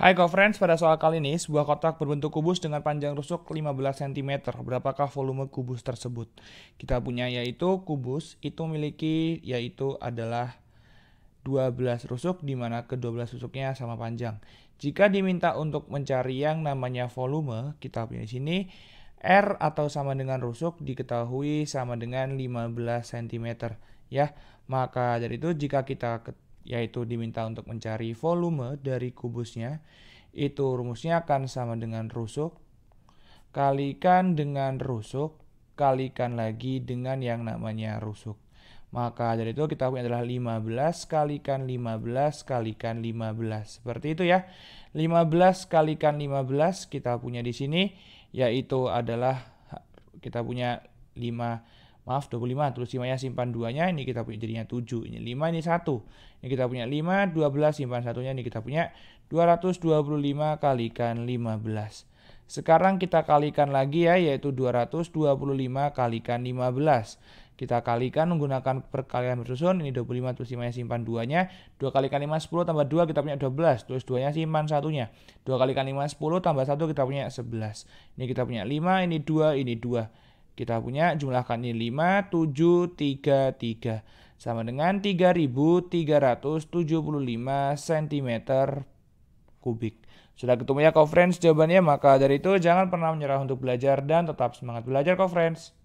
Hai GoFriends, pada soal kali ini, sebuah kotak berbentuk kubus dengan panjang rusuk 15 cm. Berapakah volume kubus tersebut? Kita punya yaitu kubus, itu memiliki yaitu adalah 12 rusuk, di mana ke-12 rusuknya sama panjang. Jika diminta untuk mencari yang namanya volume, kita punya di sini, R atau sama dengan rusuk diketahui sama dengan 15 cm. Ya, maka dari itu jika kita yaitu diminta untuk mencari volume dari kubusnya, itu rumusnya akan sama dengan rusuk, kalikan dengan rusuk, kalikan lagi dengan yang namanya rusuk. Maka dari itu kita punya adalah 15 kalikan 15 kalikan 15. Seperti itu ya. 15 kalikan 15 kita punya di sini yaitu adalah kita punya 5 maaf 25 terus 5 ya simpan 2 nya ini kita punya jadinya 7 ini 5 ini 1 ini kita punya 5 12 simpan satunya ini kita punya 225 kalikan 15 sekarang kita kalikan lagi ya yaitu 225 kalikan 15 kita kalikan menggunakan perkalian bersusun ini 25 terus 5 nya simpan 2 nya 2 kalikan 5 10 tambah 2 kita punya 12 terus 2 nya simpan satunya 2 kalikan 5 10 tambah 1 kita punya 11 ini kita punya 5 ini 2 ini 2 kita punya jumlah kali 5, 7, 3, 3. Sama dengan 3.375 cm kubik. Sudah ketemu ya, co-friends, jawabannya. Maka dari itu, jangan pernah menyerah untuk belajar dan tetap semangat belajar, co-friends.